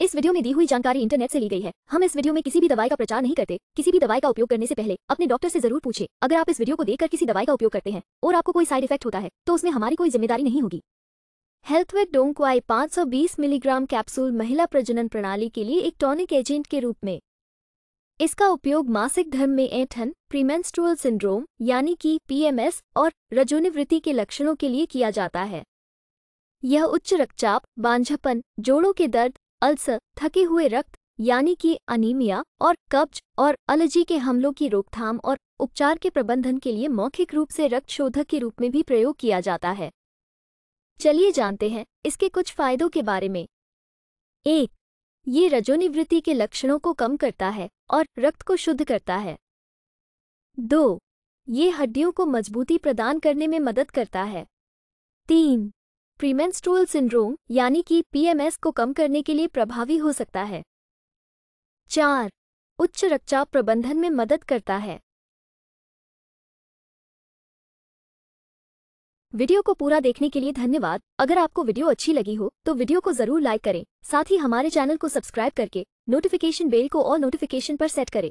इस वीडियो में दी हुई जानकारी इंटरनेट से ली गई है हम इस वीडियो में किसी भी दवाई का प्रचार नहीं करते किसी भी दवाई का उपयोग करने से पहले अपने डॉक्टर से जरूर पूछे अगर आप इस वीडियो को देखकर किसी दवाई का उपयोग करते हैं और आपको कोई साइड इफेक्ट होता है तो उसमें हमारी कोई जिम्मेदारी नहीं होगी हेल्थवेट डोंक्वाई पांच मिलीग्राम कैप्सूल महिला प्रजनन प्रणाली के लिए एक टॉनिक एजेंट के रूप में इसका उपयोग मासिक धर्म में ऐठन प्रीमेंस्ट्रुअल सिंड्रोम यानी कि पीएमएस और रजोनिवृत्ति के लक्षणों के लिए किया जाता है यह उच्च रक्तचाप बांझपन जोड़ों के दर्द अल्सर थके हुए रक्त यानी कि अनीमिया और कब्ज और अलर्जी के हमलों की रोकथाम और उपचार के प्रबंधन के लिए मौखिक रूप से रक्त शोधक के रूप में भी प्रयोग किया जाता है चलिए जानते हैं इसके कुछ फायदों के बारे में एक ये रजोनिवृत्ति के लक्षणों को कम करता है और रक्त को शुद्ध करता है दो ये हड्डियों को मजबूती प्रदान करने में मदद करता है तीन प्रीमेंस्ट्रुअल सिंड्रोम यानी कि पीएमएस को कम करने के लिए प्रभावी हो सकता है चार उच्च रक्तचाप प्रबंधन में मदद करता है वीडियो को पूरा देखने के लिए धन्यवाद अगर आपको वीडियो अच्छी लगी हो तो वीडियो को जरूर लाइक करें साथ ही हमारे चैनल को सब्सक्राइब करके नोटिफिकेशन बेल को और नोटिफिकेशन पर सेट करें